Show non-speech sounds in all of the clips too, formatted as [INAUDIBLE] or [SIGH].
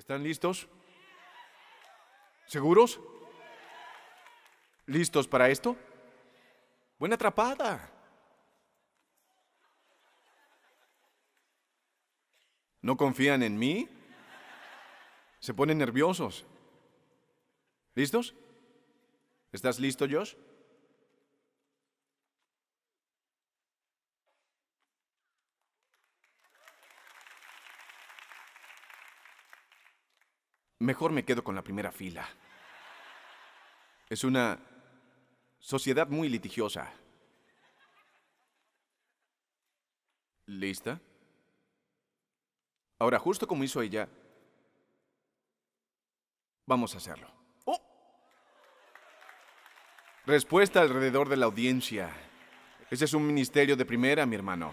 ¿Están listos? ¿Seguros? ¿Listos para esto? Buena atrapada. ¿No confían en mí? Se ponen nerviosos. ¿Listos? ¿Estás listo, Josh? Mejor me quedo con la primera fila. Es una sociedad muy litigiosa. ¿Lista? Ahora, justo como hizo ella, vamos a hacerlo. ¡Oh! Respuesta alrededor de la audiencia. Ese es un ministerio de primera, mi hermano.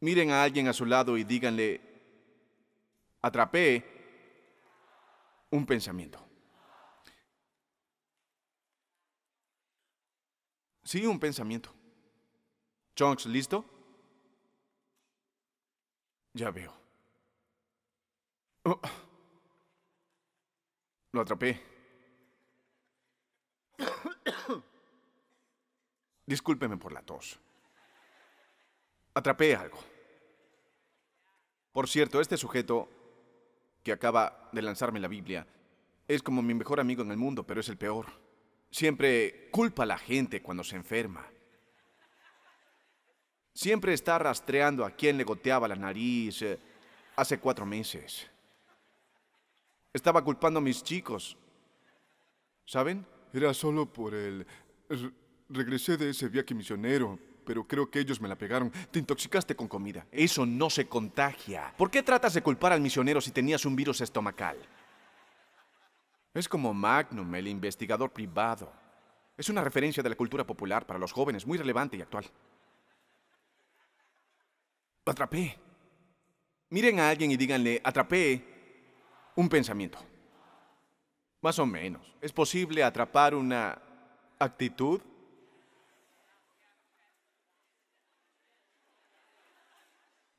Miren a alguien a su lado y díganle, atrapé un pensamiento. Sí, un pensamiento. Chunks, ¿listo? Ya veo. Oh. Lo atrapé. [COUGHS] Discúlpeme por la tos atrapé algo. Por cierto, este sujeto que acaba de lanzarme la Biblia es como mi mejor amigo en el mundo, pero es el peor. Siempre culpa a la gente cuando se enferma. Siempre está rastreando a quien le goteaba la nariz eh, hace cuatro meses. Estaba culpando a mis chicos. ¿Saben? Era solo por el... regresé de ese viaje misionero, pero creo que ellos me la pegaron. Te intoxicaste con comida. Eso no se contagia. ¿Por qué tratas de culpar al misionero si tenías un virus estomacal? Es como Magnum, el investigador privado. Es una referencia de la cultura popular para los jóvenes, muy relevante y actual. Atrapé. Miren a alguien y díganle, atrapé un pensamiento. Más o menos. ¿Es posible atrapar una actitud?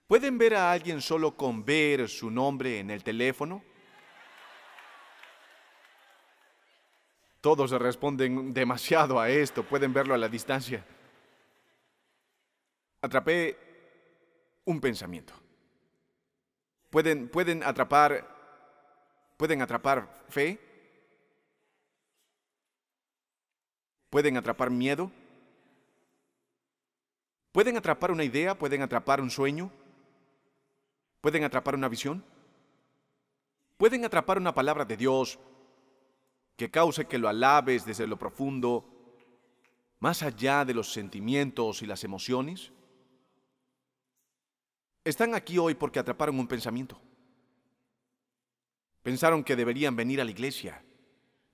¿Pueden ver a alguien solo con ver su nombre en el teléfono? Todos responden demasiado a esto, pueden verlo a la distancia. Atrapé un pensamiento. Pueden, pueden atrapar, pueden atrapar fe, pueden atrapar miedo, pueden atrapar una idea, pueden atrapar un sueño, ¿Pueden atrapar una visión? ¿Pueden atrapar una palabra de Dios que cause que lo alabes desde lo profundo, más allá de los sentimientos y las emociones? Están aquí hoy porque atraparon un pensamiento. Pensaron que deberían venir a la iglesia.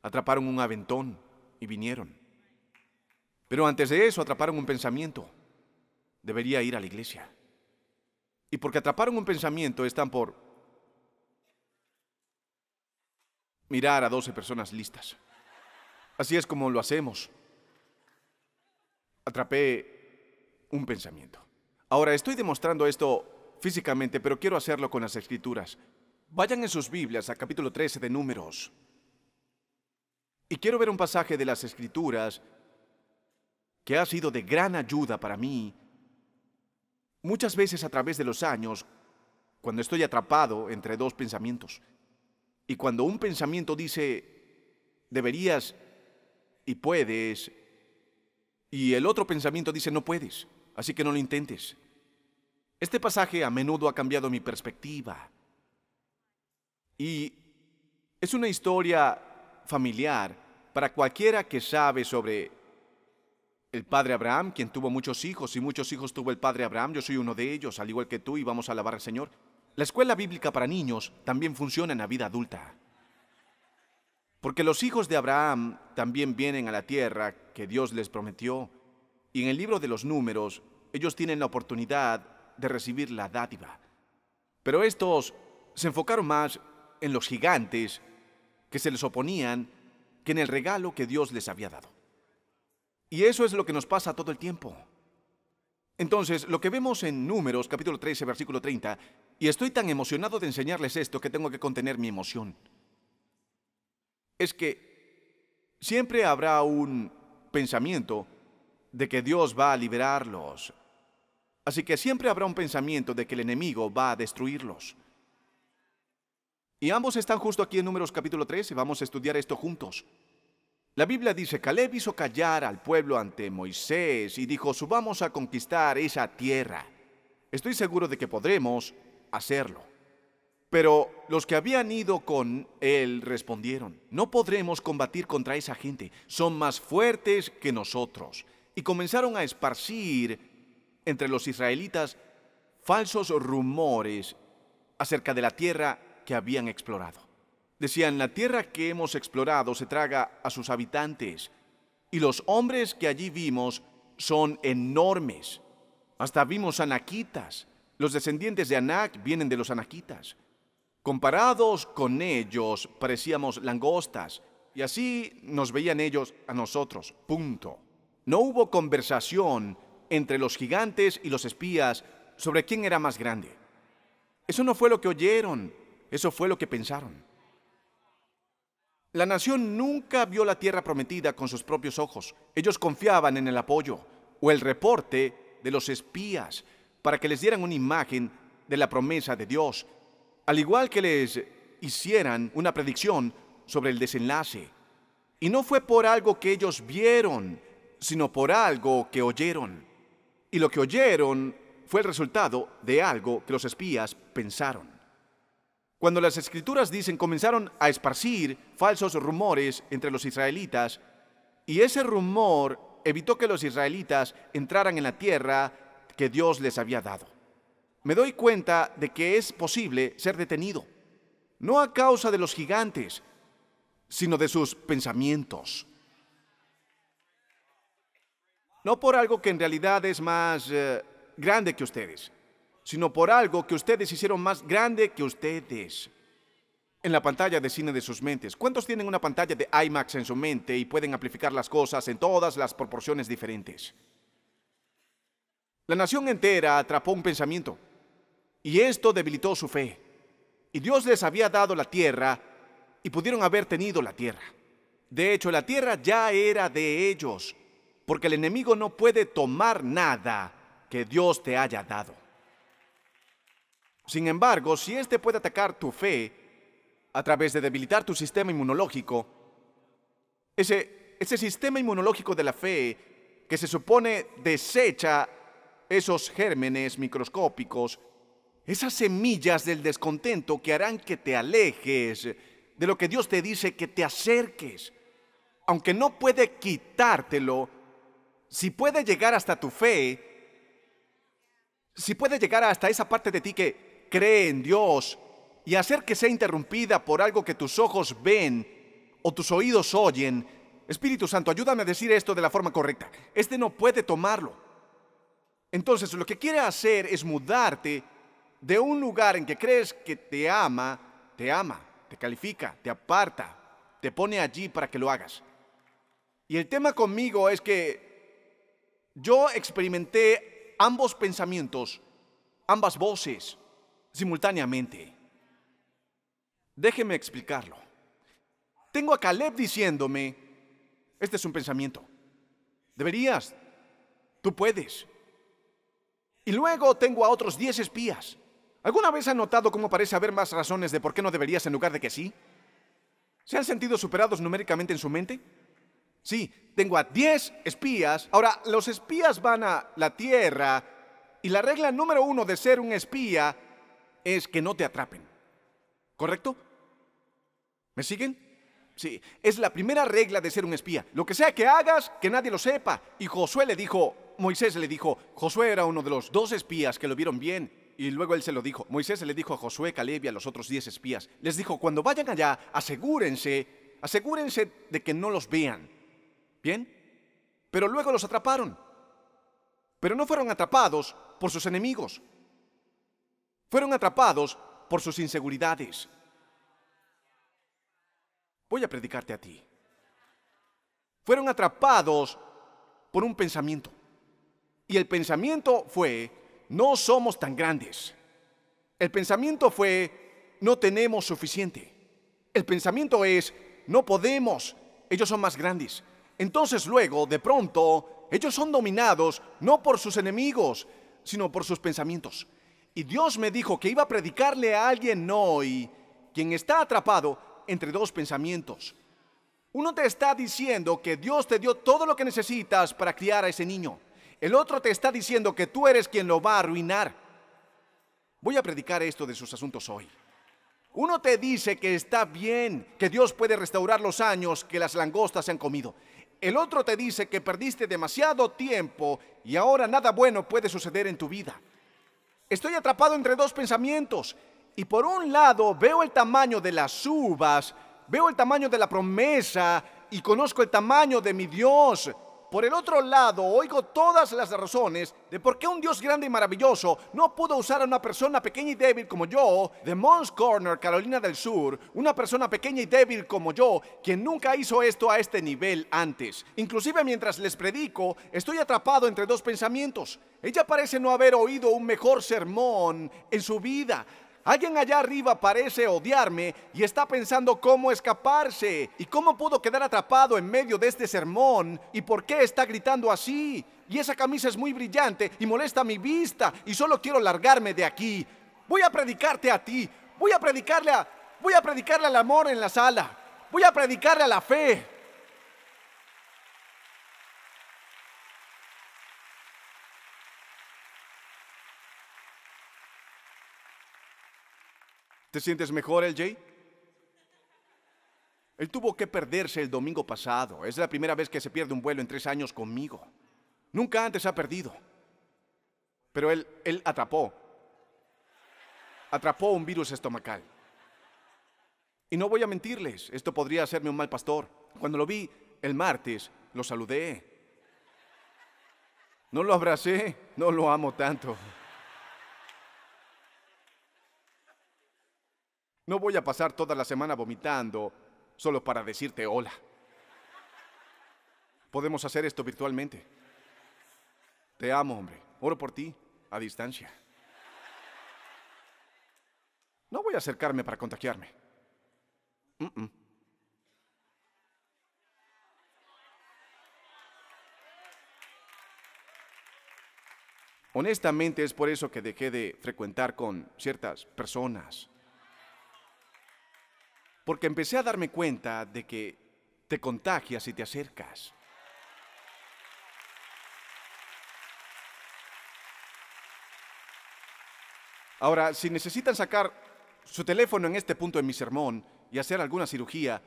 Atraparon un aventón y vinieron. Pero antes de eso atraparon un pensamiento. Debería ir a la iglesia y porque atraparon un pensamiento están por mirar a 12 personas listas. Así es como lo hacemos. Atrapé un pensamiento. Ahora, estoy demostrando esto físicamente, pero quiero hacerlo con las escrituras. Vayan en sus Biblias a capítulo 13 de Números. Y quiero ver un pasaje de las escrituras que ha sido de gran ayuda para mí Muchas veces a través de los años, cuando estoy atrapado entre dos pensamientos, y cuando un pensamiento dice, deberías y puedes, y el otro pensamiento dice, no puedes, así que no lo intentes. Este pasaje a menudo ha cambiado mi perspectiva. Y es una historia familiar para cualquiera que sabe sobre el padre Abraham, quien tuvo muchos hijos, y muchos hijos tuvo el padre Abraham, yo soy uno de ellos, al igual que tú, y vamos a alabar al Señor. La escuela bíblica para niños también funciona en la vida adulta. Porque los hijos de Abraham también vienen a la tierra que Dios les prometió, y en el libro de los números ellos tienen la oportunidad de recibir la dádiva. Pero estos se enfocaron más en los gigantes que se les oponían que en el regalo que Dios les había dado. Y eso es lo que nos pasa todo el tiempo. Entonces, lo que vemos en Números capítulo 13, versículo 30, y estoy tan emocionado de enseñarles esto que tengo que contener mi emoción, es que siempre habrá un pensamiento de que Dios va a liberarlos. Así que siempre habrá un pensamiento de que el enemigo va a destruirlos. Y ambos están justo aquí en Números capítulo 13, vamos a estudiar esto juntos. La Biblia dice, Caleb hizo callar al pueblo ante Moisés y dijo, subamos a conquistar esa tierra. Estoy seguro de que podremos hacerlo. Pero los que habían ido con él respondieron, no podremos combatir contra esa gente, son más fuertes que nosotros. Y comenzaron a esparcir entre los israelitas falsos rumores acerca de la tierra que habían explorado. Decían, la tierra que hemos explorado se traga a sus habitantes, y los hombres que allí vimos son enormes. Hasta vimos anaquitas. Los descendientes de Anak vienen de los anaquitas. Comparados con ellos, parecíamos langostas, y así nos veían ellos a nosotros. Punto. No hubo conversación entre los gigantes y los espías sobre quién era más grande. Eso no fue lo que oyeron, eso fue lo que pensaron. La nación nunca vio la tierra prometida con sus propios ojos. Ellos confiaban en el apoyo o el reporte de los espías para que les dieran una imagen de la promesa de Dios, al igual que les hicieran una predicción sobre el desenlace. Y no fue por algo que ellos vieron, sino por algo que oyeron. Y lo que oyeron fue el resultado de algo que los espías pensaron. Cuando las escrituras dicen comenzaron a esparcir falsos rumores entre los israelitas, y ese rumor evitó que los israelitas entraran en la tierra que Dios les había dado. Me doy cuenta de que es posible ser detenido, no a causa de los gigantes, sino de sus pensamientos. No por algo que en realidad es más eh, grande que ustedes sino por algo que ustedes hicieron más grande que ustedes. En la pantalla de cine de sus mentes, ¿cuántos tienen una pantalla de IMAX en su mente y pueden amplificar las cosas en todas las proporciones diferentes? La nación entera atrapó un pensamiento y esto debilitó su fe. Y Dios les había dado la tierra y pudieron haber tenido la tierra. De hecho, la tierra ya era de ellos, porque el enemigo no puede tomar nada que Dios te haya dado. Sin embargo, si este puede atacar tu fe a través de debilitar tu sistema inmunológico, ese, ese sistema inmunológico de la fe que se supone desecha esos gérmenes microscópicos, esas semillas del descontento que harán que te alejes de lo que Dios te dice que te acerques, aunque no puede quitártelo, si puede llegar hasta tu fe, si puede llegar hasta esa parte de ti que cree en Dios y hacer que sea interrumpida por algo que tus ojos ven o tus oídos oyen, Espíritu Santo, ayúdame a decir esto de la forma correcta. Este no puede tomarlo. Entonces, lo que quiere hacer es mudarte de un lugar en que crees que te ama, te ama, te califica, te aparta, te pone allí para que lo hagas. Y el tema conmigo es que yo experimenté ambos pensamientos, ambas voces simultáneamente. Déjeme explicarlo. Tengo a Caleb diciéndome, este es un pensamiento. Deberías, tú puedes. Y luego tengo a otros 10 espías. ¿Alguna vez han notado cómo parece haber más razones de por qué no deberías en lugar de que sí? ¿Se han sentido superados numéricamente en su mente? Sí, tengo a 10 espías. Ahora, los espías van a la Tierra y la regla número uno de ser un espía es que no te atrapen. ¿Correcto? ¿Me siguen? Sí, es la primera regla de ser un espía. Lo que sea que hagas, que nadie lo sepa. Y Josué le dijo, Moisés le dijo, Josué era uno de los dos espías que lo vieron bien. Y luego él se lo dijo. Moisés le dijo a Josué, Caleb y a los otros diez espías. Les dijo, cuando vayan allá, asegúrense, asegúrense de que no los vean. ¿Bien? Pero luego los atraparon. Pero no fueron atrapados por sus enemigos fueron atrapados por sus inseguridades. Voy a predicarte a ti. Fueron atrapados por un pensamiento. Y el pensamiento fue, no somos tan grandes. El pensamiento fue, no tenemos suficiente. El pensamiento es, no podemos, ellos son más grandes. Entonces luego, de pronto, ellos son dominados no por sus enemigos, sino por sus pensamientos. Y Dios me dijo que iba a predicarle a alguien hoy, quien está atrapado entre dos pensamientos. Uno te está diciendo que Dios te dio todo lo que necesitas para criar a ese niño. El otro te está diciendo que tú eres quien lo va a arruinar. Voy a predicar esto de sus asuntos hoy. Uno te dice que está bien, que Dios puede restaurar los años que las langostas se han comido. El otro te dice que perdiste demasiado tiempo y ahora nada bueno puede suceder en tu vida. Estoy atrapado entre dos pensamientos. Y por un lado veo el tamaño de las uvas, veo el tamaño de la promesa y conozco el tamaño de mi Dios. Por el otro lado, oigo todas las razones de por qué un Dios grande y maravilloso no pudo usar a una persona pequeña y débil como yo de Mons Corner, Carolina del Sur, una persona pequeña y débil como yo, quien nunca hizo esto a este nivel antes. Inclusive mientras les predico, estoy atrapado entre dos pensamientos. Ella parece no haber oído un mejor sermón en su vida. Alguien allá arriba parece odiarme y está pensando cómo escaparse y cómo pudo quedar atrapado en medio de este sermón y por qué está gritando así. Y esa camisa es muy brillante y molesta mi vista y solo quiero largarme de aquí. Voy a predicarte a ti. Voy a predicarle a voy a predicarle al amor en la sala. Voy a predicarle a la fe. ¿Te sientes mejor, LJ? Él tuvo que perderse el domingo pasado. Es la primera vez que se pierde un vuelo en tres años conmigo. Nunca antes ha perdido. Pero él, él atrapó. Atrapó un virus estomacal. Y no voy a mentirles, esto podría hacerme un mal pastor. Cuando lo vi el martes, lo saludé. No lo abracé, no lo amo tanto. No voy a pasar toda la semana vomitando solo para decirte hola. Podemos hacer esto virtualmente. Te amo, hombre. Oro por ti, a distancia. No voy a acercarme para contagiarme. Honestamente es por eso que dejé de frecuentar con ciertas personas porque empecé a darme cuenta de que te contagias y te acercas. Ahora, si necesitan sacar su teléfono en este punto de mi sermón y hacer alguna cirugía,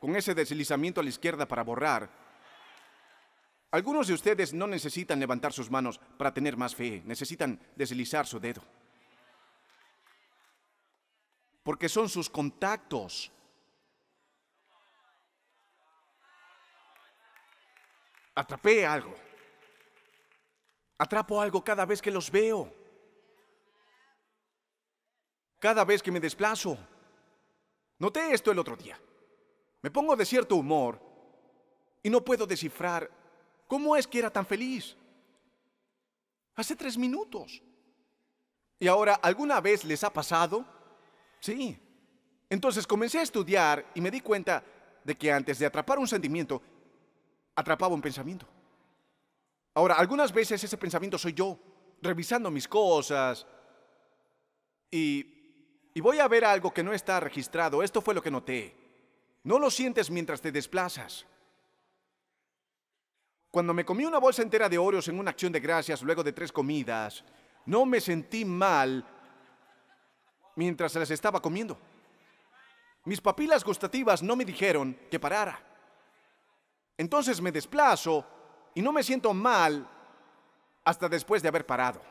con ese deslizamiento a la izquierda para borrar, algunos de ustedes no necesitan levantar sus manos para tener más fe, necesitan deslizar su dedo porque son sus contactos. Atrapé algo. Atrapo algo cada vez que los veo. Cada vez que me desplazo. Noté esto el otro día. Me pongo de cierto humor y no puedo descifrar cómo es que era tan feliz. Hace tres minutos. ¿Y ahora alguna vez les ha pasado? Sí. Entonces comencé a estudiar y me di cuenta de que antes de atrapar un sentimiento, atrapaba un pensamiento. Ahora, algunas veces ese pensamiento soy yo, revisando mis cosas y, y voy a ver algo que no está registrado. Esto fue lo que noté. No lo sientes mientras te desplazas. Cuando me comí una bolsa entera de Oreos en una acción de gracias luego de tres comidas, no me sentí mal mientras se las estaba comiendo. Mis papilas gustativas no me dijeron que parara. Entonces me desplazo y no me siento mal hasta después de haber parado.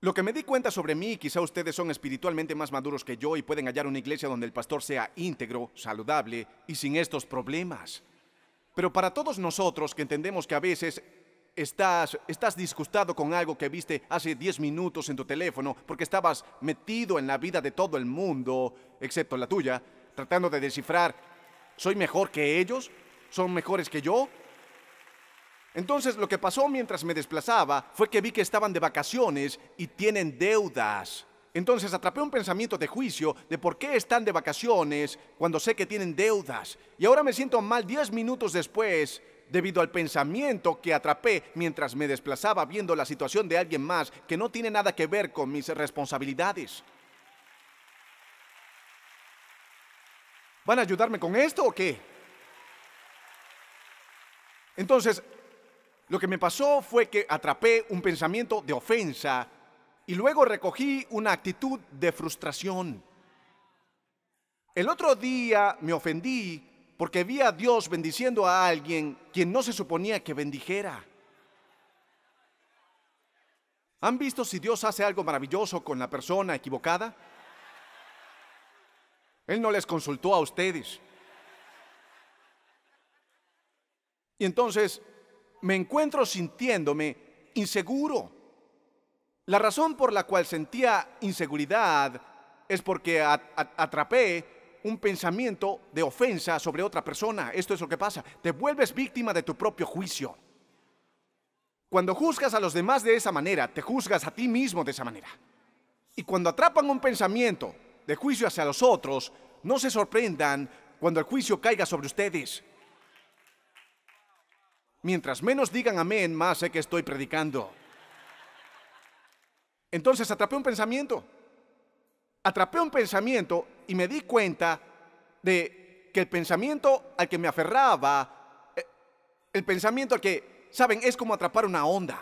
Lo que me di cuenta sobre mí, quizá ustedes son espiritualmente más maduros que yo y pueden hallar una iglesia donde el pastor sea íntegro, saludable y sin estos problemas. Pero para todos nosotros que entendemos que a veces Estás, estás disgustado con algo que viste hace 10 minutos en tu teléfono porque estabas metido en la vida de todo el mundo, excepto la tuya, tratando de descifrar, ¿soy mejor que ellos? ¿Son mejores que yo? Entonces lo que pasó mientras me desplazaba fue que vi que estaban de vacaciones y tienen deudas. Entonces atrapé un pensamiento de juicio de por qué están de vacaciones cuando sé que tienen deudas. Y ahora me siento mal 10 minutos después debido al pensamiento que atrapé mientras me desplazaba viendo la situación de alguien más que no tiene nada que ver con mis responsabilidades. ¿Van a ayudarme con esto o qué? Entonces, lo que me pasó fue que atrapé un pensamiento de ofensa y luego recogí una actitud de frustración. El otro día me ofendí porque vi a Dios bendiciendo a alguien quien no se suponía que bendijera. ¿Han visto si Dios hace algo maravilloso con la persona equivocada? Él no les consultó a ustedes. Y entonces me encuentro sintiéndome inseguro. La razón por la cual sentía inseguridad es porque atrapé un pensamiento de ofensa sobre otra persona. Esto es lo que pasa. Te vuelves víctima de tu propio juicio. Cuando juzgas a los demás de esa manera, te juzgas a ti mismo de esa manera. Y cuando atrapan un pensamiento de juicio hacia los otros, no se sorprendan cuando el juicio caiga sobre ustedes. Mientras menos digan amén, más sé que estoy predicando. Entonces atrapé un pensamiento. Atrapé un pensamiento y me di cuenta de que el pensamiento al que me aferraba, eh, el pensamiento al que, saben, es como atrapar una onda.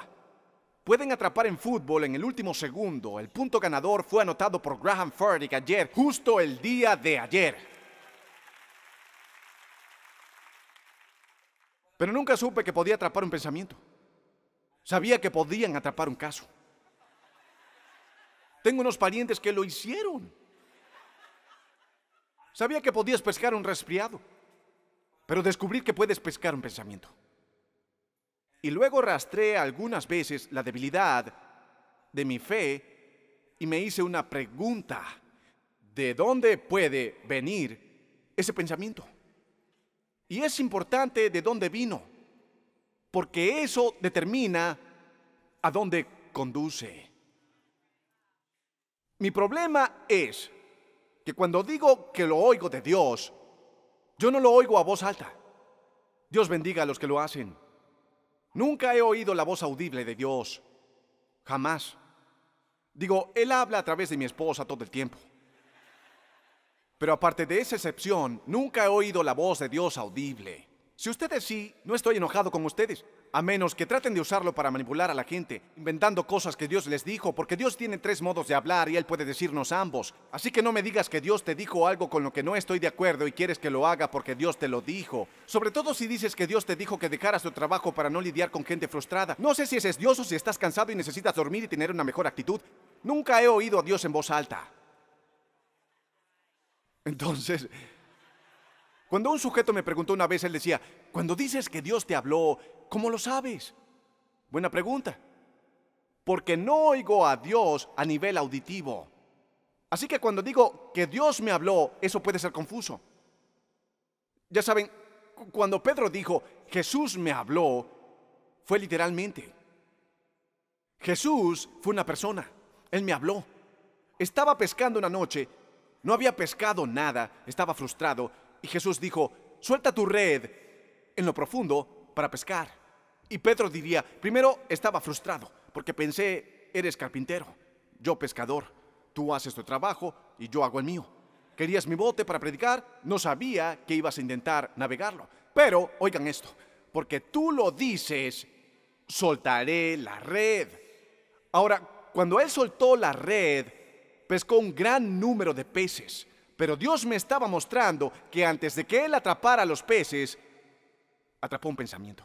Pueden atrapar en fútbol en el último segundo. El punto ganador fue anotado por Graham Furtick ayer, justo el día de ayer. Pero nunca supe que podía atrapar un pensamiento. Sabía que podían atrapar un caso. Tengo unos parientes que lo hicieron. Sabía que podías pescar un resfriado, pero descubrir que puedes pescar un pensamiento. Y luego rastré algunas veces la debilidad de mi fe y me hice una pregunta. ¿De dónde puede venir ese pensamiento? Y es importante de dónde vino, porque eso determina a dónde conduce. Mi problema es que cuando digo que lo oigo de Dios, yo no lo oigo a voz alta. Dios bendiga a los que lo hacen. Nunca he oído la voz audible de Dios. Jamás. Digo, Él habla a través de mi esposa todo el tiempo. Pero aparte de esa excepción, nunca he oído la voz de Dios audible. Si ustedes sí, no estoy enojado con ustedes a menos que traten de usarlo para manipular a la gente, inventando cosas que Dios les dijo, porque Dios tiene tres modos de hablar y Él puede decirnos ambos. Así que no me digas que Dios te dijo algo con lo que no estoy de acuerdo y quieres que lo haga porque Dios te lo dijo. Sobre todo si dices que Dios te dijo que dejaras tu trabajo para no lidiar con gente frustrada. No sé si es Dios o si estás cansado y necesitas dormir y tener una mejor actitud. Nunca he oído a Dios en voz alta. Entonces, cuando un sujeto me preguntó una vez, él decía, cuando dices que Dios te habló, ¿cómo lo sabes? Buena pregunta. Porque no oigo a Dios a nivel auditivo. Así que cuando digo que Dios me habló, eso puede ser confuso. Ya saben, cuando Pedro dijo, Jesús me habló, fue literalmente. Jesús fue una persona, Él me habló. Estaba pescando una noche, no había pescado nada, estaba frustrado, y Jesús dijo, suelta tu red en lo profundo para pescar. Y Pedro diría, primero estaba frustrado, porque pensé, eres carpintero, yo pescador, tú haces tu trabajo y yo hago el mío. Querías mi bote para predicar, no sabía que ibas a intentar navegarlo. Pero, oigan esto, porque tú lo dices, soltaré la red. Ahora, cuando él soltó la red, pescó un gran número de peces. Pero Dios me estaba mostrando que antes de que él atrapara los peces, atrapó un pensamiento.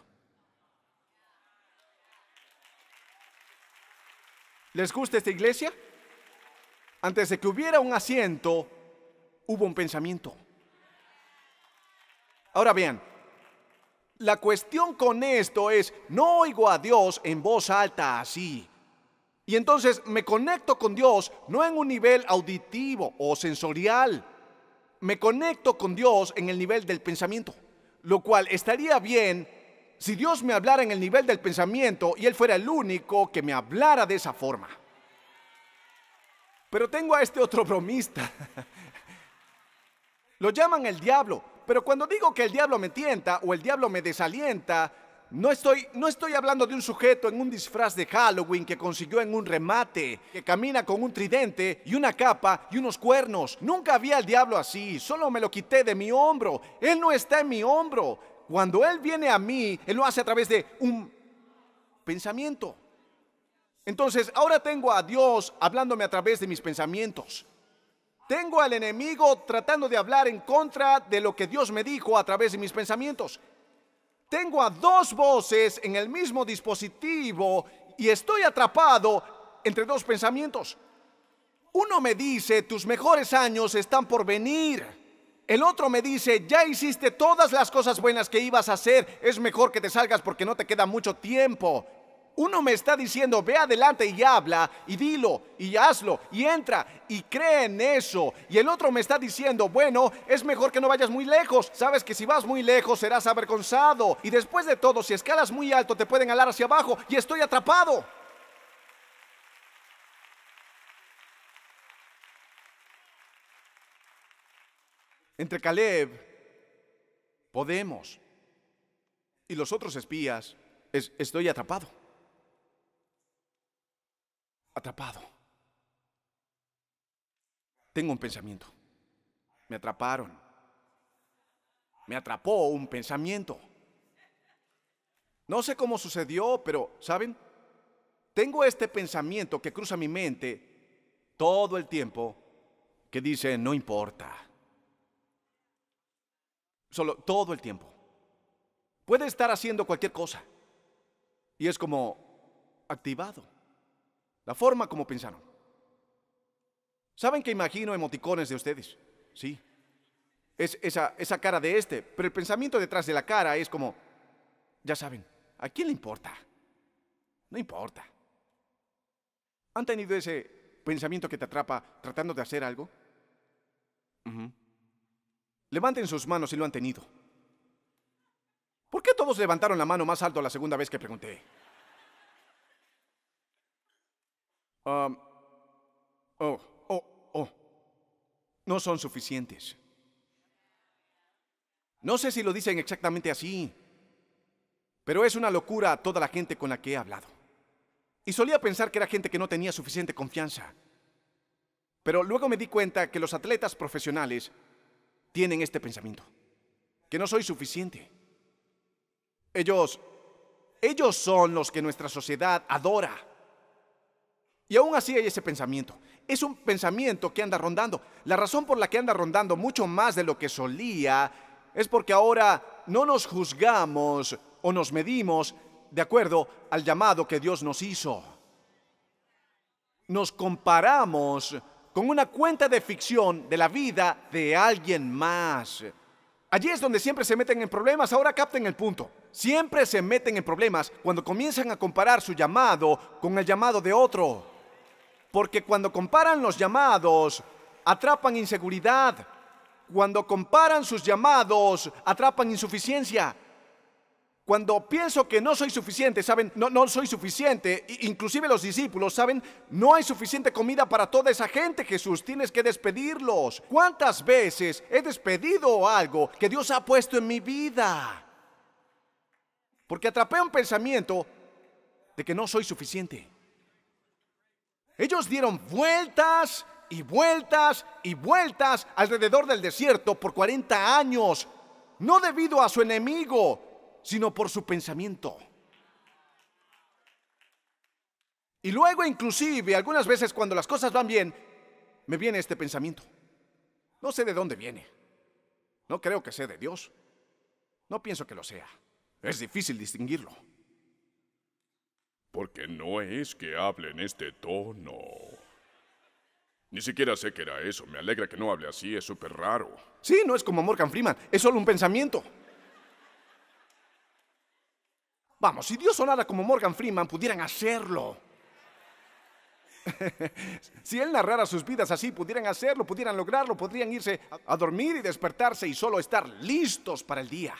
¿Les gusta esta iglesia? Antes de que hubiera un asiento, hubo un pensamiento. Ahora bien, la cuestión con esto es, no oigo a Dios en voz alta así. Y entonces me conecto con Dios no en un nivel auditivo o sensorial. Me conecto con Dios en el nivel del pensamiento lo cual estaría bien si Dios me hablara en el nivel del pensamiento y Él fuera el único que me hablara de esa forma. Pero tengo a este otro bromista. [LAUGHS] Lo llaman el diablo, pero cuando digo que el diablo me tienta o el diablo me desalienta, no estoy, no estoy hablando de un sujeto en un disfraz de Halloween que consiguió en un remate, que camina con un tridente y una capa y unos cuernos. Nunca vi al diablo así, solo me lo quité de mi hombro. Él no está en mi hombro. Cuando Él viene a mí, Él lo hace a través de un pensamiento. Entonces, ahora tengo a Dios hablándome a través de mis pensamientos. Tengo al enemigo tratando de hablar en contra de lo que Dios me dijo a través de mis pensamientos. Tengo a dos voces en el mismo dispositivo y estoy atrapado entre dos pensamientos. Uno me dice, tus mejores años están por venir. El otro me dice, ya hiciste todas las cosas buenas que ibas a hacer, es mejor que te salgas porque no te queda mucho tiempo. Uno me está diciendo, ve adelante y habla y dilo y hazlo y entra y cree en eso. Y el otro me está diciendo, bueno, es mejor que no vayas muy lejos. Sabes que si vas muy lejos serás avergonzado. Y después de todo, si escalas muy alto te pueden alar hacia abajo y estoy atrapado. Entre Caleb, Podemos, y los otros espías, estoy atrapado atrapado. Tengo un pensamiento. Me atraparon. Me atrapó un pensamiento. No sé cómo sucedió, pero, ¿saben? Tengo este pensamiento que cruza mi mente todo el tiempo que dice, no importa. Solo todo el tiempo. Puede estar haciendo cualquier cosa. Y es como activado. La forma como pensaron. ¿Saben que imagino emoticones de ustedes? Sí. Es esa, cara de este, pero el pensamiento detrás de la cara es como, ya saben, ¿a quién le importa? No importa. ¿Han tenido ese pensamiento que te atrapa tratando de hacer algo? Levanten sus manos si lo han tenido. ¿Por qué todos levantaron la mano más alto la segunda vez que pregunté? Oh, oh, oh, No son suficientes. No sé si lo dicen exactamente así, pero es una locura a toda la gente con la que he hablado. Y solía pensar que era gente que no tenía suficiente confianza. Pero luego me di cuenta que los atletas profesionales tienen este pensamiento, que no soy suficiente. Ellos, ellos son los que nuestra sociedad adora y aún así hay ese pensamiento. Es un pensamiento que anda rondando. La razón por la que anda rondando mucho más de lo que solía es porque ahora no nos juzgamos o nos medimos de acuerdo al llamado que Dios nos hizo. Nos comparamos con una cuenta de ficción de la vida de alguien más. Allí es donde siempre se meten en problemas. Ahora capten el punto. Siempre se meten en problemas cuando comienzan a comparar su llamado con el llamado de otro. Porque cuando comparan los llamados, atrapan inseguridad. Cuando comparan sus llamados, atrapan insuficiencia. Cuando pienso que no soy suficiente, saben, no, no soy suficiente, inclusive los discípulos, saben, no hay suficiente comida para toda esa gente, Jesús, tienes que despedirlos. ¿Cuántas veces he despedido algo que Dios ha puesto en mi vida? Porque atrapé un pensamiento de que no soy suficiente. Ellos dieron vueltas y vueltas y vueltas alrededor del desierto por 40 años, no debido a su enemigo, sino por su pensamiento. Y luego inclusive, algunas veces cuando las cosas van bien, me viene este pensamiento. No sé de dónde viene. No creo que sea de Dios. No pienso que lo sea. Es difícil distinguirlo. Porque no es que hable en este tono. Ni siquiera sé que era eso. Me alegra que no hable así, es súper raro. Sí, no es como Morgan Freeman, es solo un pensamiento. Vamos, si Dios sonara como Morgan Freeman, pudieran hacerlo. [LAUGHS] si él narrara sus vidas así, pudieran hacerlo, pudieran lograrlo, podrían irse a dormir y despertarse y solo estar listos para el día.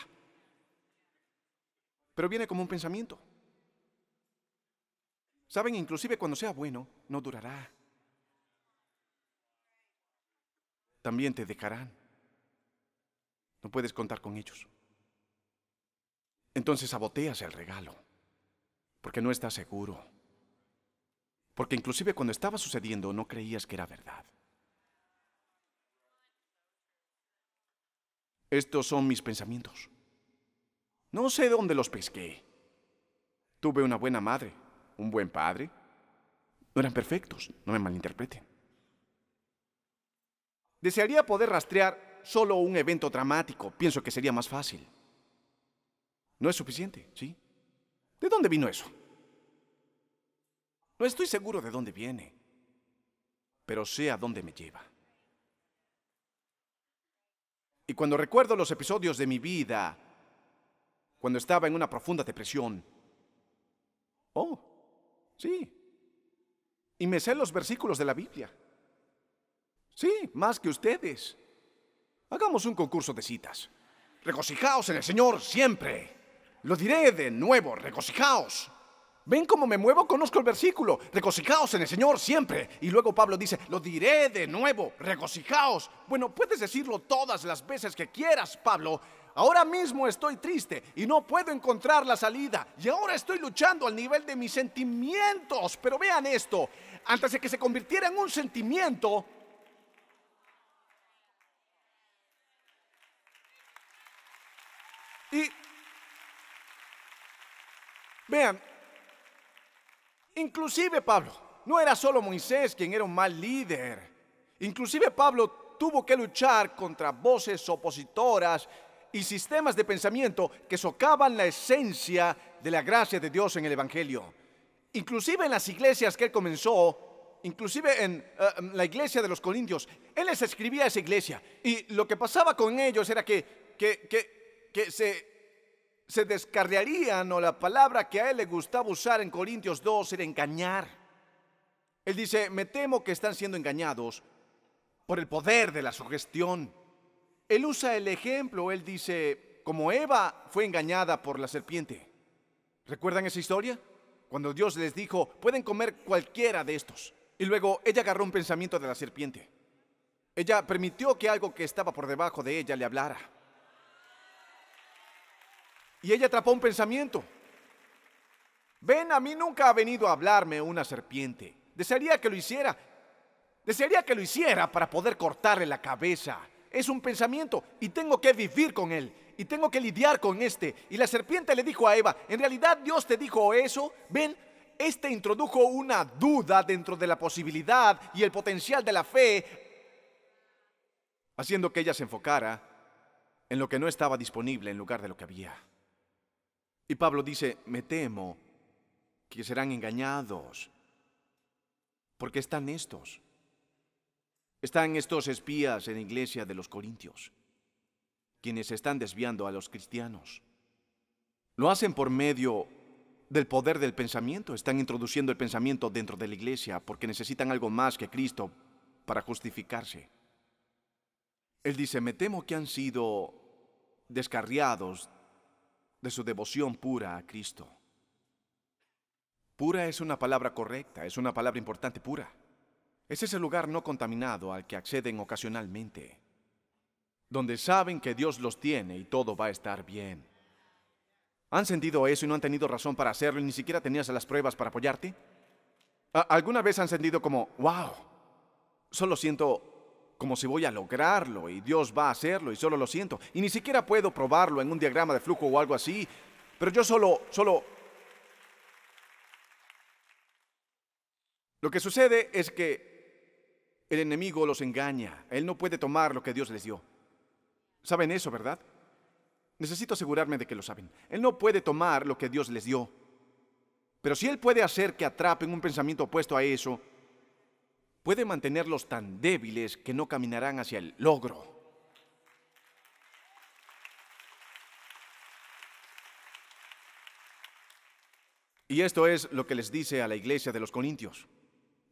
Pero viene como un pensamiento. Saben, inclusive cuando sea bueno, no durará. También te dejarán. No puedes contar con ellos. Entonces saboteas el regalo, porque no estás seguro. Porque inclusive cuando estaba sucediendo no creías que era verdad. Estos son mis pensamientos. No sé dónde los pesqué. Tuve una buena madre, un buen padre. No eran perfectos, no me malinterpreten. Desearía poder rastrear solo un evento dramático, pienso que sería más fácil. No es suficiente, ¿sí? ¿De dónde vino eso? No estoy seguro de dónde viene, pero sé a dónde me lleva. Y cuando recuerdo los episodios de mi vida, cuando estaba en una profunda depresión, oh, Sí. Y me sé los versículos de la Biblia. Sí, más que ustedes. Hagamos un concurso de citas. Regocijaos en el Señor siempre. Lo diré de nuevo, regocijaos. ¿Ven cómo me muevo? Conozco el versículo. Regocijaos en el Señor siempre. Y luego Pablo dice, lo diré de nuevo, regocijaos. Bueno, puedes decirlo todas las veces que quieras, Pablo, Ahora mismo estoy triste y no puedo encontrar la salida. Y ahora estoy luchando al nivel de mis sentimientos. Pero vean esto, antes de que se convirtiera en un sentimiento, Y vean, inclusive Pablo, no era solo Moisés quien era un mal líder. Inclusive Pablo tuvo que luchar contra voces opositoras y sistemas de pensamiento que socavan la esencia de la gracia de Dios en el Evangelio. Inclusive en las iglesias que él comenzó, inclusive en eh, la iglesia de los Corintios, él les escribía a esa iglesia y lo que pasaba con ellos era que, que, que, se, se descarriarían o la palabra que a él le gustaba usar en Corintios 2 era engañar. Él dice, me temo que están siendo engañados por el poder de la sugestión. Él usa el ejemplo, él dice, como Eva fue engañada por la serpiente. ¿Recuerdan esa historia? Cuando Dios les dijo, pueden comer cualquiera de estos. Y luego ella agarró un pensamiento de la serpiente. Ella permitió que algo que estaba por debajo de ella le hablara. Y ella atrapó un pensamiento. Ven, a mí nunca ha venido a hablarme una serpiente. Desearía que lo hiciera. Desearía que lo hiciera para poder cortarle la cabeza es un pensamiento y tengo que vivir con él y tengo que lidiar con este. Y la serpiente le dijo a Eva, en realidad Dios te dijo eso, ven, este introdujo una duda dentro de la posibilidad y el potencial de la fe, haciendo que ella se enfocara en lo que no estaba disponible en lugar de lo que había. Y Pablo dice, me temo que serán engañados, porque están estos están estos espías en la iglesia de los Corintios, quienes están desviando a los cristianos. Lo hacen por medio del poder del pensamiento, están introduciendo el pensamiento dentro de la iglesia porque necesitan algo más que Cristo para justificarse. Él dice, me temo que han sido descarriados de su devoción pura a Cristo. Pura es una palabra correcta, es una palabra importante, pura. Es ese lugar no contaminado al que acceden ocasionalmente, donde saben que Dios los tiene y todo va a estar bien. ¿Han sentido eso y no han tenido razón para hacerlo y ni siquiera tenías las pruebas para apoyarte? ¿Alguna vez han sentido como, wow, solo siento como si voy a lograrlo y Dios va a hacerlo y solo lo siento y ni siquiera puedo probarlo en un diagrama de flujo o algo así, pero yo solo, solo... Lo que sucede es que el enemigo los engaña. Él no puede tomar lo que Dios les dio. ¿Saben eso, verdad? Necesito asegurarme de que lo saben. Él no puede tomar lo que Dios les dio. Pero si Él puede hacer que atrapen un pensamiento opuesto a eso, puede mantenerlos tan débiles que no caminarán hacia el logro. Y esto es lo que les dice a la iglesia de los Corintios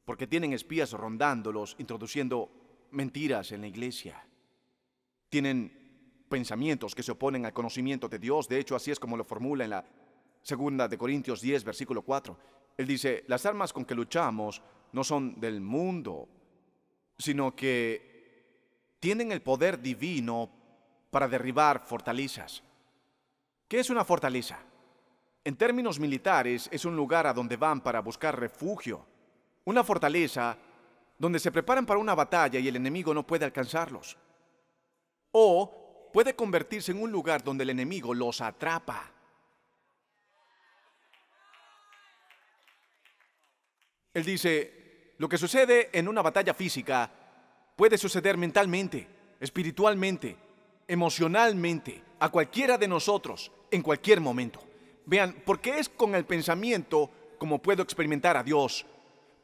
porque tienen espías rondándolos, introduciendo mentiras en la iglesia. Tienen pensamientos que se oponen al conocimiento de Dios. De hecho, así es como lo formula en la segunda de Corintios 10, versículo 4. Él dice, las armas con que luchamos no son del mundo, sino que tienen el poder divino para derribar fortalezas. ¿Qué es una fortaleza? En términos militares, es un lugar a donde van para buscar refugio una fortaleza donde se preparan para una batalla y el enemigo no puede alcanzarlos. O puede convertirse en un lugar donde el enemigo los atrapa. Él dice, lo que sucede en una batalla física puede suceder mentalmente, espiritualmente, emocionalmente, a cualquiera de nosotros, en cualquier momento. Vean, porque es con el pensamiento como puedo experimentar a Dios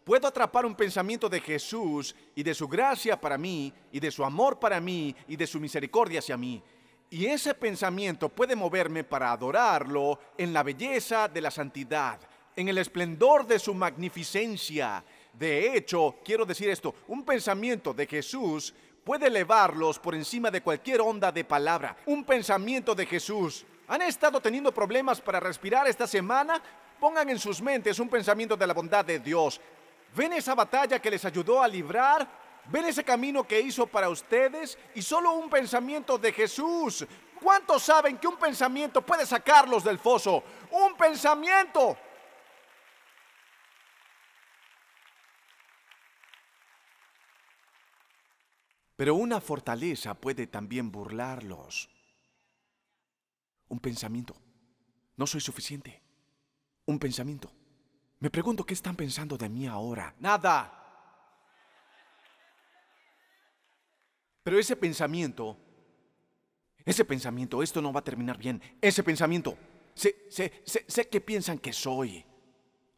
puedo atrapar un pensamiento de Jesús y de su gracia para mí, y de su amor para mí, y de su misericordia hacia mí. Y ese pensamiento puede moverme para adorarlo en la belleza de la santidad, en el esplendor de su magnificencia. De hecho, quiero decir esto, un pensamiento de Jesús puede elevarlos por encima de cualquier onda de palabra. Un pensamiento de Jesús. ¿Han estado teniendo problemas para respirar esta semana? Pongan en sus mentes un pensamiento de la bondad de Dios, ¿Ven esa batalla que les ayudó a librar? ¿Ven ese camino que hizo para ustedes? Y solo un pensamiento de Jesús. ¿Cuántos saben que un pensamiento puede sacarlos del foso? ¡Un pensamiento! Pero una fortaleza puede también burlarlos. Un pensamiento. No soy suficiente. Un pensamiento. Me pregunto qué están pensando de mí ahora. Nada. Pero ese pensamiento, ese pensamiento, esto no va a terminar bien. Ese pensamiento, sé, sé, sé, sé que piensan que soy.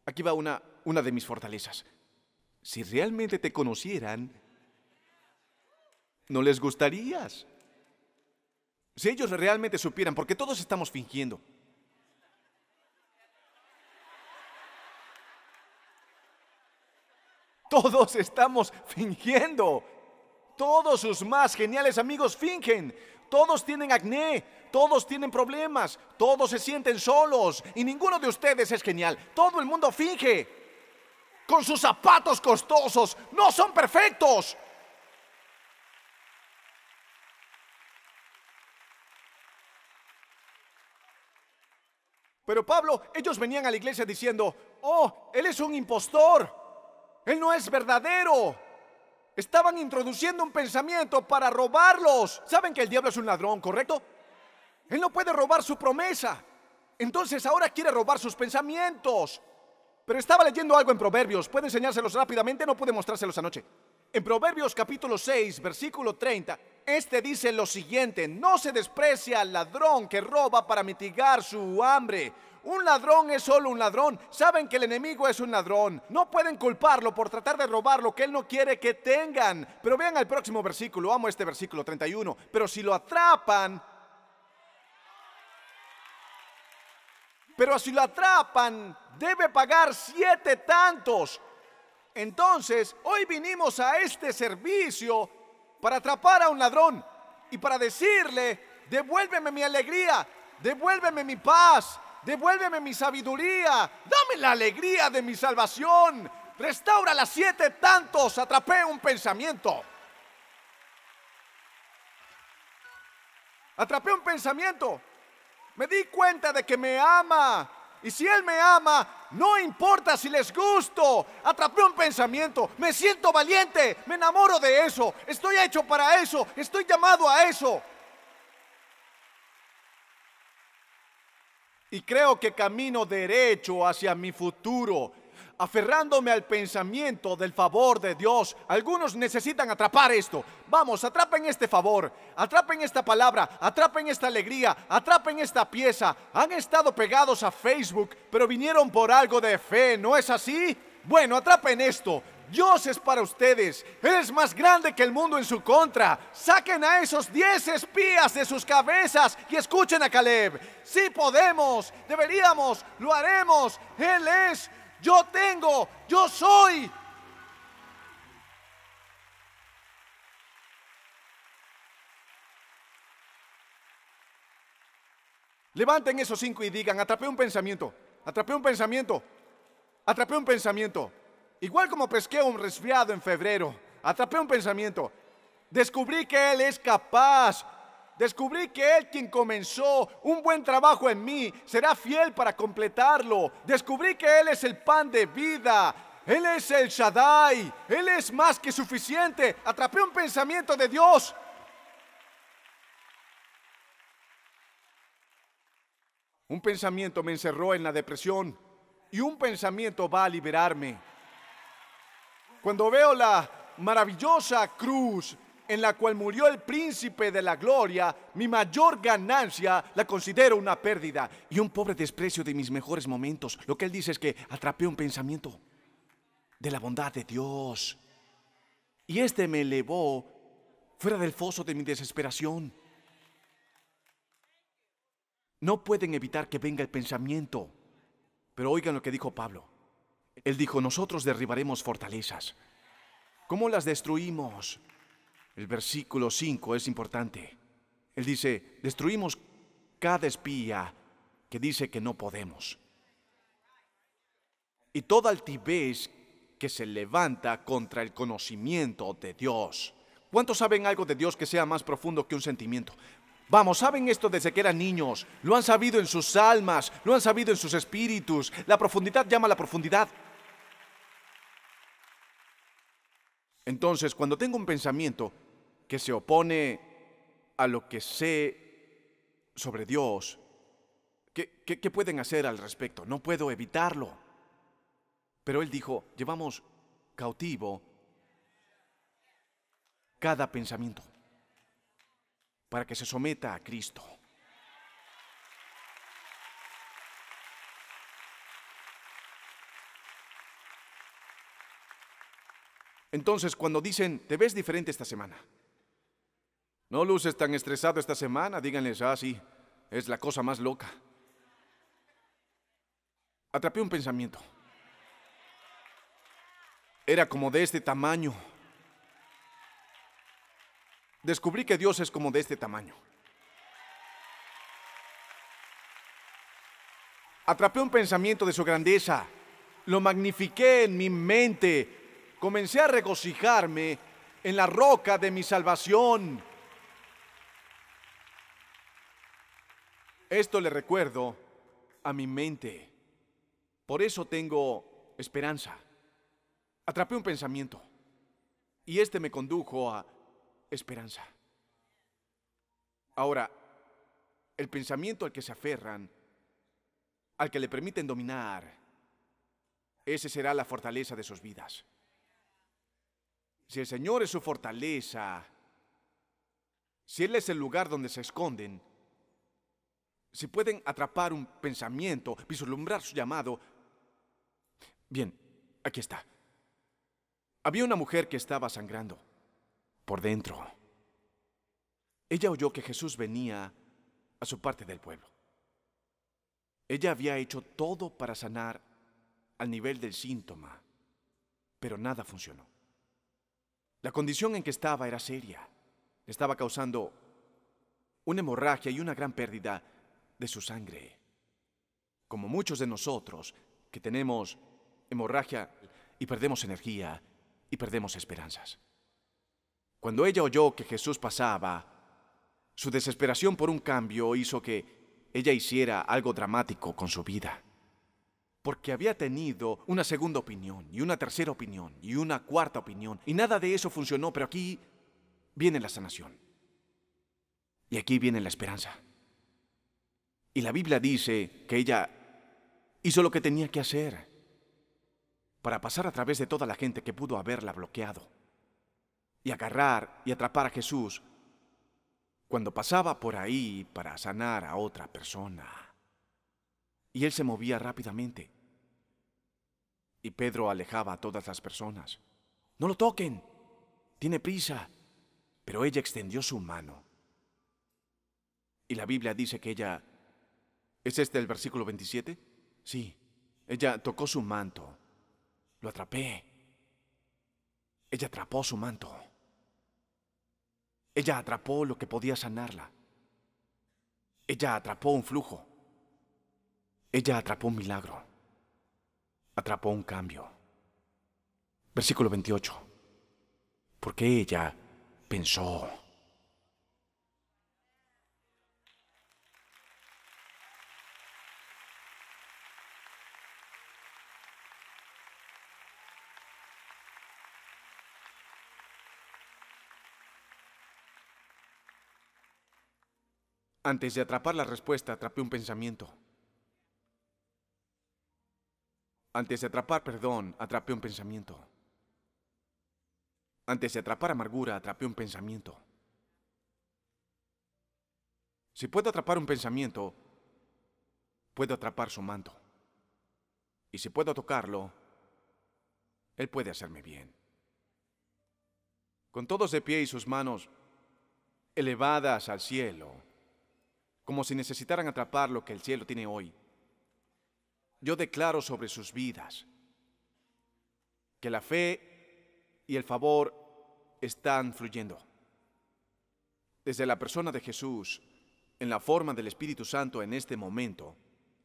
Aquí va una, una de mis fortalezas. Si realmente te conocieran, no les gustarías. Si ellos realmente supieran, porque todos estamos fingiendo. Todos estamos fingiendo. Todos sus más geniales amigos fingen. Todos tienen acné, todos tienen problemas, todos se sienten solos y ninguno de ustedes es genial. Todo el mundo finge. Con sus zapatos costosos, no son perfectos. Pero Pablo, ellos venían a la iglesia diciendo, oh, él es un impostor. Él no es verdadero. Estaban introduciendo un pensamiento para robarlos. Saben que el diablo es un ladrón, ¿correcto? Él no puede robar su promesa. Entonces ahora quiere robar sus pensamientos. Pero estaba leyendo algo en Proverbios. ¿Puede enseñárselos rápidamente? No puede mostrárselos anoche. En Proverbios capítulo 6, versículo 30, este dice lo siguiente, no se desprecia al ladrón que roba para mitigar su hambre. Un ladrón es solo un ladrón. Saben que el enemigo es un ladrón. No pueden culparlo por tratar de robar lo que él no quiere que tengan. Pero vean el próximo versículo. Amo este versículo 31. Pero si lo atrapan... Pero si lo atrapan, debe pagar siete tantos. Entonces, hoy vinimos a este servicio para atrapar a un ladrón y para decirle, devuélveme mi alegría, devuélveme mi paz, devuélveme mi sabiduría, dame la alegría de mi salvación, restaura las siete tantos, atrapé un pensamiento. Atrapé un pensamiento, me di cuenta de que me ama, y si Él me ama, no importa si les gusto. Atrapé un pensamiento, me siento valiente, me enamoro de eso, estoy hecho para eso, estoy llamado a eso. Y creo que camino derecho hacia mi futuro aferrándome al pensamiento del favor de Dios. Algunos necesitan atrapar esto. Vamos, atrapen este favor, atrapen esta palabra, atrapen esta alegría, atrapen esta pieza. Han estado pegados a Facebook, pero vinieron por algo de fe, ¿no es así? Bueno, atrapen esto. Dios es para ustedes. Él es más grande que el mundo en su contra. Saquen a esos 10 espías de sus cabezas y escuchen a Caleb. Sí podemos, deberíamos, lo haremos. Él es yo tengo, yo soy. Levanten esos cinco y digan, atrapé un pensamiento, atrapé un pensamiento, atrapé un pensamiento. Igual como pesqué un resfriado en febrero, atrapé un pensamiento. Descubrí que Él es capaz Descubrí que Él quien comenzó un buen trabajo en mí será fiel para completarlo. Descubrí que Él es el pan de vida. Él es el Shaddai. Él es más que suficiente. Atrapé un pensamiento de Dios. Un pensamiento me encerró en la depresión y un pensamiento va a liberarme. Cuando veo la maravillosa cruz en la cual murió el príncipe de la gloria, mi mayor ganancia la considero una pérdida y un pobre desprecio de mis mejores momentos. Lo que él dice es que atrapé un pensamiento de la bondad de Dios. Y este me elevó fuera del foso de mi desesperación. No pueden evitar que venga el pensamiento. Pero oigan lo que dijo Pablo. Él dijo, nosotros derribaremos fortalezas. ¿Cómo las destruimos? El versículo 5 es importante. Él dice, destruimos cada espía que dice que no podemos. Y toda altivez que se levanta contra el conocimiento de Dios. ¿Cuántos saben algo de Dios que sea más profundo que un sentimiento? Vamos, saben esto desde que eran niños, lo han sabido en sus almas, lo han sabido en sus espíritus. La profundidad llama a la profundidad. Entonces, cuando tengo un pensamiento, que se opone a lo que sé sobre Dios, ¿qué, pueden hacer al respecto? No puedo evitarlo. Pero él dijo, llevamos cautivo cada pensamiento para que se someta a Cristo. Entonces, cuando dicen, te ves diferente esta semana, no luces tan estresado esta semana, díganles, ah, sí, es la cosa más loca. Atrapé un pensamiento. Era como de este tamaño. Descubrí que Dios es como de este tamaño. Atrapé un pensamiento de su grandeza. Lo magnifiqué en mi mente. Comencé a regocijarme en la roca de mi salvación Esto le recuerdo a mi mente. Por eso tengo esperanza. Atrapé un pensamiento y este me condujo a esperanza. Ahora, el pensamiento al que se aferran, al que le permiten dominar, ese será la fortaleza de sus vidas. Si el Señor es su fortaleza, si Él es el lugar donde se esconden, si pueden atrapar un pensamiento, vislumbrar su llamado. Bien, aquí está. Había una mujer que estaba sangrando por dentro. Ella oyó que Jesús venía a su parte del pueblo. Ella había hecho todo para sanar al nivel del síntoma, pero nada funcionó. La condición en que estaba era seria. Estaba causando una hemorragia y una gran pérdida de su sangre. Como muchos de nosotros que tenemos hemorragia y perdemos energía y perdemos esperanzas. Cuando ella oyó que Jesús pasaba, su desesperación por un cambio hizo que ella hiciera algo dramático con su vida. Porque había tenido una segunda opinión y una tercera opinión y una cuarta opinión y nada de eso funcionó, pero aquí viene la sanación. Y aquí viene la esperanza. Y la Biblia dice que ella hizo lo que tenía que hacer para pasar a través de toda la gente que pudo haberla bloqueado y agarrar y atrapar a Jesús cuando pasaba por ahí para sanar a otra persona. Y él se movía rápidamente. Y Pedro alejaba a todas las personas. No lo toquen, tiene prisa. Pero ella extendió su mano. Y la Biblia dice que ella ¿Es este el versículo 27? Sí. Ella tocó su manto. Lo atrapé. Ella atrapó su manto. Ella atrapó lo que podía sanarla. Ella atrapó un flujo. Ella atrapó un milagro. Atrapó un cambio. Versículo 28. Porque ella pensó. Antes de atrapar la respuesta, atrapé un pensamiento. Antes de atrapar perdón, atrapé un pensamiento. Antes de atrapar amargura, atrapé un pensamiento. Si puedo atrapar un pensamiento, puedo atrapar su manto. Y si puedo tocarlo, Él puede hacerme bien. Con todos de pie y sus manos elevadas al cielo, como si necesitaran atrapar lo que el cielo tiene hoy. Yo declaro sobre sus vidas que la fe y el favor están fluyendo. Desde la persona de Jesús, en la forma del Espíritu Santo en este momento,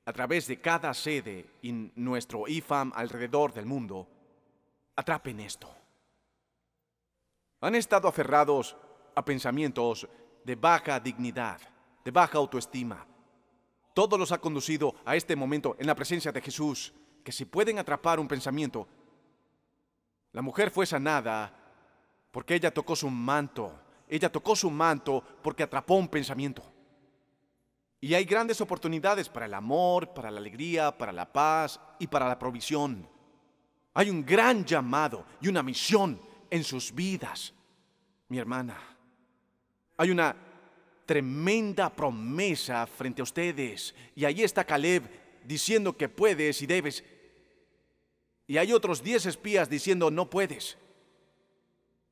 a través de cada sede y nuestro IFAM alrededor del mundo, atrapen esto. Han estado aferrados a pensamientos de baja dignidad, de baja autoestima. Todo los ha conducido a este momento en la presencia de Jesús, que si pueden atrapar un pensamiento, la mujer fue sanada porque ella tocó su manto, ella tocó su manto porque atrapó un pensamiento. Y hay grandes oportunidades para el amor, para la alegría, para la paz y para la provisión. Hay un gran llamado y una misión en sus vidas, mi hermana. Hay una tremenda promesa frente a ustedes. Y ahí está Caleb diciendo que puedes y debes. Y hay otros diez espías diciendo no puedes.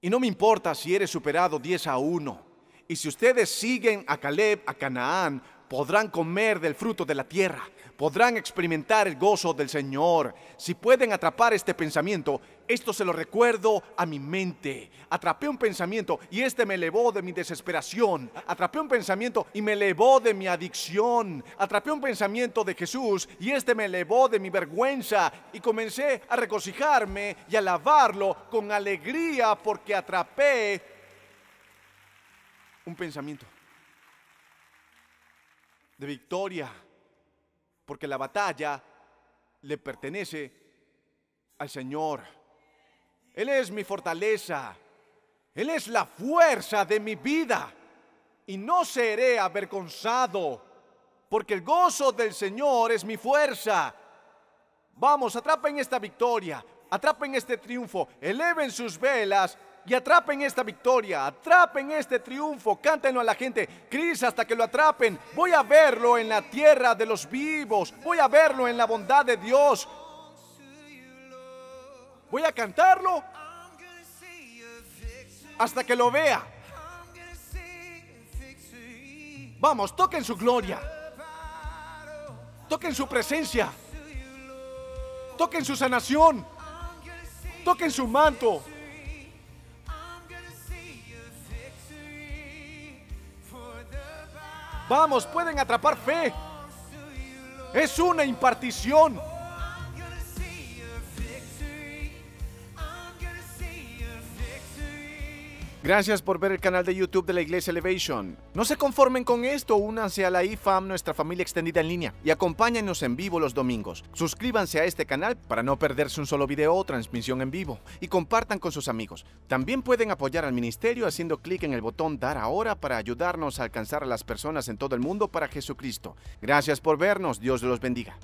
Y no me importa si eres superado 10 a 1. Y si ustedes siguen a Caleb a Canaán, podrán comer del fruto de la tierra, podrán experimentar el gozo del Señor. Si pueden atrapar este pensamiento, esto se lo recuerdo a mi mente. Atrapé un pensamiento y este me elevó de mi desesperación. Atrapé un pensamiento y me elevó de mi adicción. Atrapé un pensamiento de Jesús y este me elevó de mi vergüenza. Y comencé a regocijarme y a alabarlo con alegría porque atrapé un pensamiento de victoria. Porque la batalla le pertenece al Señor. Él es mi fortaleza. Él es la fuerza de mi vida. Y no seré avergonzado, porque el gozo del Señor es mi fuerza. Vamos, atrapen esta victoria, atrapen este triunfo, eleven sus velas y atrapen esta victoria, atrapen este triunfo, cántenlo a la gente, Cris, hasta que lo atrapen. Voy a verlo en la tierra de los vivos, voy a verlo en la bondad de Dios, Voy a cantarlo hasta que lo vea. Vamos, toquen su gloria. Toquen su presencia. Toquen su sanación. Toquen su manto. Vamos, pueden atrapar fe. Es una impartición. Gracias por ver el canal de YouTube de la Iglesia Elevation. No se conformen con esto, únanse a la IFAM, nuestra familia extendida en línea, y acompáñenos en vivo los domingos. Suscríbanse a este canal para no perderse un solo video o transmisión en vivo, y compartan con sus amigos. También pueden apoyar al ministerio haciendo clic en el botón Dar ahora para ayudarnos a alcanzar a las personas en todo el mundo para Jesucristo. Gracias por vernos, Dios los bendiga.